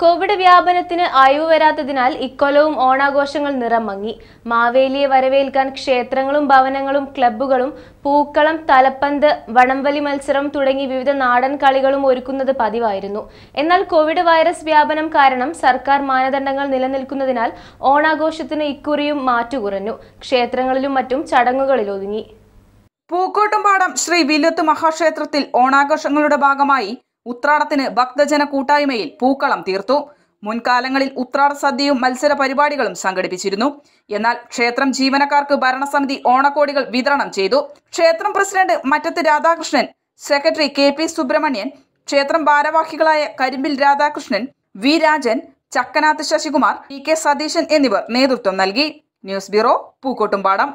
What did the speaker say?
Covid വ്യാപനത്തിന് അയവ് വരാത്തതിനാൽ ഇക്കൊലവും ഓണാഘോഷങ്ങൾ നിറം മങ്ങി മാവേലിയെ വരവേൽക്കാൻ ക്ഷേത്രങ്ങളും ഭവനങ്ങളും ക്ലബ്ബുകളും പൂക്കളം തലപ്പന്ത് വണംവലി മത്സരം തുടങ്ങി വിവിധ നാടൻ കളികളും ഒരുക്കുന്നത് പതിവായിരുന്നു എന്നാൽ കോവിഡ് വൈറസ് വ്യാപനം കാരണം സർക്കാർ മാനദണ്ഡങ്ങൾ നിലനിൽക്കുന്നതിനാൽ ഓണാഘോഷത്തിന് ഇക്കുറിയും മാറ്റുകുറഞ്ഞു ക്ഷേത്രങ്ങളിലും മറ്റും ചടങ്ങുകളിൽ ഒതുങ്ങി പൂക്കോട്ടുംപാടം ശ്രീ വില്ലുത്ത് മഹാക്ഷേത്രത്തിൽ ഓണാഘോഷങ്ങളുടെ ഭാഗമായി ഉത്രാടത്തിന് ഭക്തജന കൂട്ടായ്മയിൽ പൂക്കളം തീർത്തു മുൻകാലങ്ങളിൽ ഉത്രാട സദ്യയും മത്സര പരിപാടികളും സംഘടിപ്പിച്ചിരുന്നു എന്നാൽ ക്ഷേത്രം ജീവനക്കാർക്ക് ഭരണസമിതി ഓണക്കോടികൾ വിതരണം ചെയ്തു ക്ഷേത്രം president Mattath Radhakrishnan secretary K P Subramanian ക്ഷേത്രം ഭാരവാഹികളായ Karimbil Radhakrishnan V Rajan Chakkanath Sasikumar P K Satheesan എന്നിവർ നേതൃത്വം നൽകി ന്യൂസ് ബ്യൂറോ പൂക്കോട്ടുംപാടം